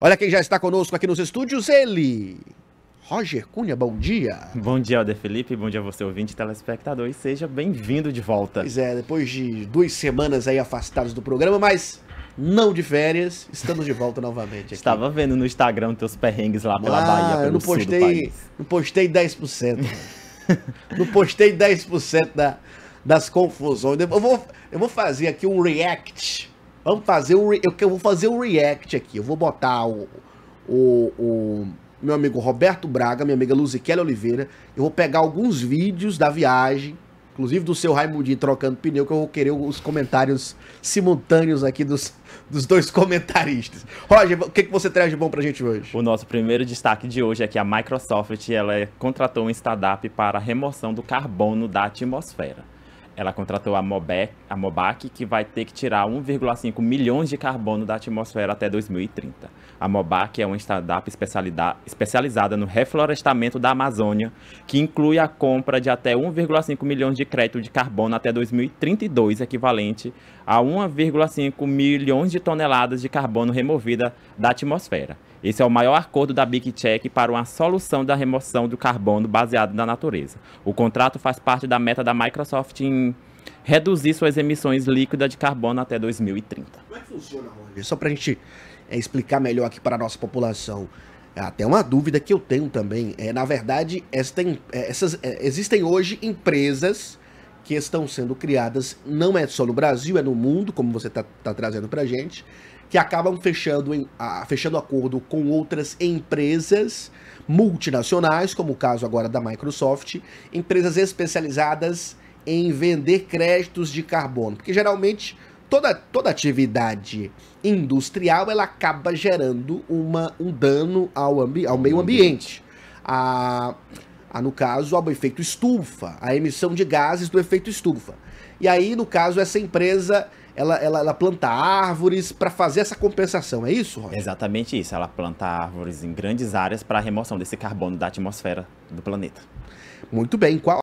Olha quem já está conosco aqui nos estúdios, ele, Roger Cunha, bom dia. Bom dia, Alder Felipe, bom dia você ouvinte telespectador e seja bem-vindo de volta. Pois é, depois de duas semanas aí afastados do programa, mas não de férias, estamos de volta novamente. Aqui. Estava vendo no Instagram teus perrengues lá pela ah, Bahia, pelo eu não postei, não postei 10%. não postei 10% da, das confusões. Eu vou, eu vou fazer aqui um react Vamos fazer o Eu, eu vou fazer o react aqui. Eu vou botar o, o, o meu amigo Roberto Braga, minha amiga Luzikela Oliveira. Eu vou pegar alguns vídeos da viagem, inclusive do seu Raimundinho trocando pneu, que eu vou querer os comentários simultâneos aqui dos, dos dois comentaristas. Roger, o que, que você traz de bom pra gente hoje? O nosso primeiro destaque de hoje é que a Microsoft ela é, contratou um startup para a remoção do carbono da atmosfera ela contratou a, Mobec, a Mobac, que vai ter que tirar 1,5 milhões de carbono da atmosfera até 2030. A Mobac é uma startup especializada no reflorestamento da Amazônia, que inclui a compra de até 1,5 milhões de crédito de carbono até 2032, equivalente a 1,5 milhões de toneladas de carbono removida da atmosfera. Esse é o maior acordo da Big Check para uma solução da remoção do carbono baseado na natureza. O contrato faz parte da meta da Microsoft em reduzir suas emissões líquidas de carbono até 2030. Como é que funciona, Só para a gente é, explicar melhor aqui para a nossa população. Até ah, uma dúvida que eu tenho também. É, na verdade, esta, é, essas, é, existem hoje empresas que estão sendo criadas, não é só no Brasil, é no mundo, como você está tá trazendo para gente, que acabam fechando, em, a, fechando acordo com outras empresas multinacionais, como o caso agora da Microsoft, empresas especializadas em vender créditos de carbono, porque geralmente toda, toda atividade industrial ela acaba gerando uma, um dano ao, ambi ao meio ambiente. A, a, no caso, ao efeito estufa, a emissão de gases do efeito estufa. E aí, no caso, essa empresa ela, ela, ela planta árvores para fazer essa compensação, é isso, Roger? Exatamente isso. Ela planta árvores em grandes áreas para a remoção desse carbono da atmosfera do planeta. Muito bem. Qual